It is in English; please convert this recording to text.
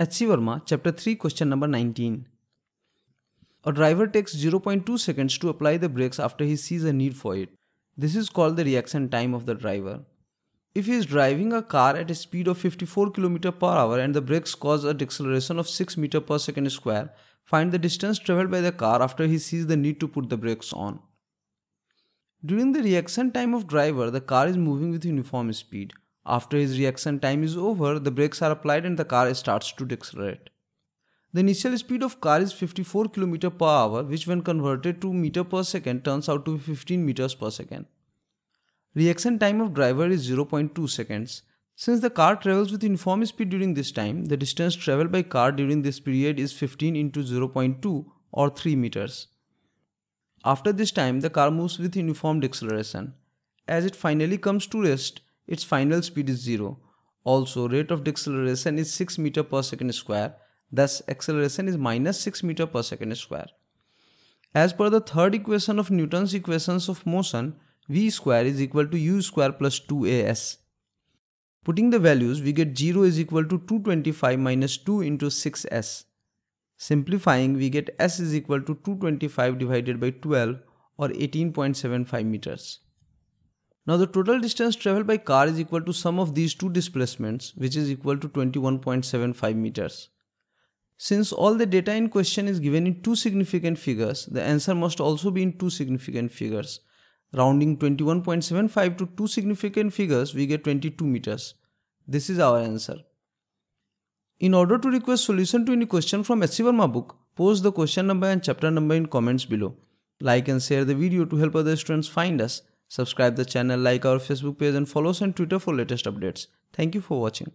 H.C. Chapter 3, Question number 19. A driver takes 0.2 seconds to apply the brakes after he sees a need for it. This is called the reaction time of the driver. If he is driving a car at a speed of 54 km per hour and the brakes cause a deceleration of 6 m per second square, find the distance traveled by the car after he sees the need to put the brakes on. During the reaction time of driver, the car is moving with uniform speed. After his reaction time is over, the brakes are applied and the car starts to decelerate. The initial speed of car is 54 km per hour, which when converted to meter per second turns out to be 15 meters per second. Reaction time of driver is 0.2 seconds. Since the car travels with uniform speed during this time, the distance traveled by car during this period is 15 into 0.2 or 3 meters. After this time, the car moves with uniform deceleration. As it finally comes to rest, its final speed is 0. Also, rate of deceleration is 6 meter per second square. Thus, acceleration is minus 6 meter per second square. As per the third equation of Newton's equations of motion, v square is equal to u square plus 2as. Putting the values, we get 0 is equal to 225 minus 2 into 6s. Simplifying, we get s is equal to 225 divided by 12 or 18.75 meters. Now the total distance traveled by car is equal to sum of these two displacements which is equal to 21.75 meters. Since all the data in question is given in two significant figures, the answer must also be in two significant figures. Rounding 21.75 to two significant figures, we get 22 meters. This is our answer. In order to request solution to any question from HC Verma book, post the question number and chapter number in comments below. Like and share the video to help other students find us. Subscribe the channel, like our Facebook page and follow us on Twitter for latest updates. Thank you for watching.